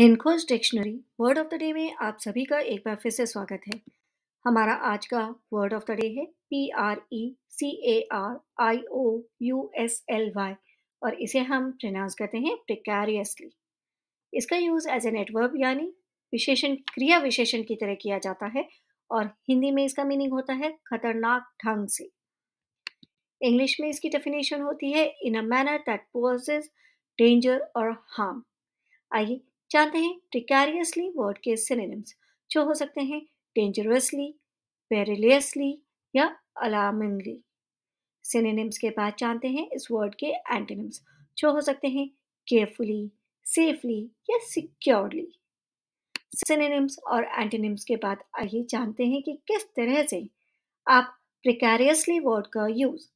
हिंदकोश dictionary word of the day में आप सभी का एक बार फिर से स्वागत है हमारा आज का वर्ड ऑफ द डे है P R E C A R I O U S L Y और इसे हम प्रनाउंस करते हैं प्रिकारियसली इसका यूज एज एन एडवर्ब यानी विशेषण क्रिया विशेषण की तरह किया जाता है और हिंदी में इसका मीनिंग होता है खतरनाक ढंग से इंग्लिश में इसकी डेफिनेशन होती है in a manner that poses danger और हार्म आइए जानते हैं ट्रिकारियसली वर्ड के सिनेम्स जो हो सकते हैं डेंजरसली पेरिलियसली या अलार्मिंगली सिनेम्स के बाद जानते हैं इस वर्ड के एंटेनिम्स जो हो सकते हैं केयरफुली सेफली या सिक्योरली सिनेम्स और एंटेनिम्स के बाद आइए जानते हैं कि किस तरह से आप प्रिकारियसली वर्ड का यूज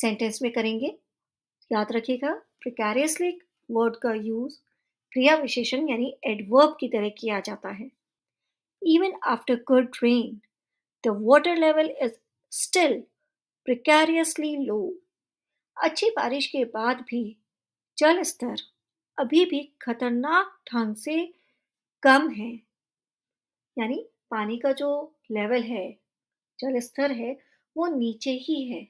सेंटेंस में करेंगे याद रखिएगा प्रिकारियसली वर्ड का यूज क्रिया विशेषण यानी एडवर्ब की तरह किया जाता है even after good rain the water level is still precariously low अच्छी बारिश के बाद भी जल स्तर अभी भी खतरनाक ढंग से कम है यानी पानी का जो लेवल है जल स्तर है वो नीचे ही है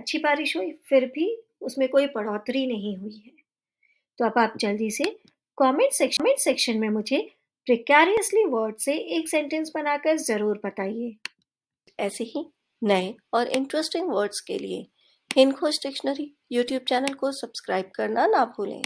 अच्छी बारिश हुई फिर भी उसमें कोई बढ़ोतरी नहीं हुई है तो अब आप जल्दी से कमेंट सेक्शन सेक्शन में मुझे प्रिकारियसली वर्ड से एक सेंटेंस बनाकर ज़रूर बताइए ऐसे ही नए और इंटरेस्टिंग वर्ड्स के लिए हिंदोज डिक्शनरी यूट्यूब चैनल को सब्सक्राइब करना ना भूलें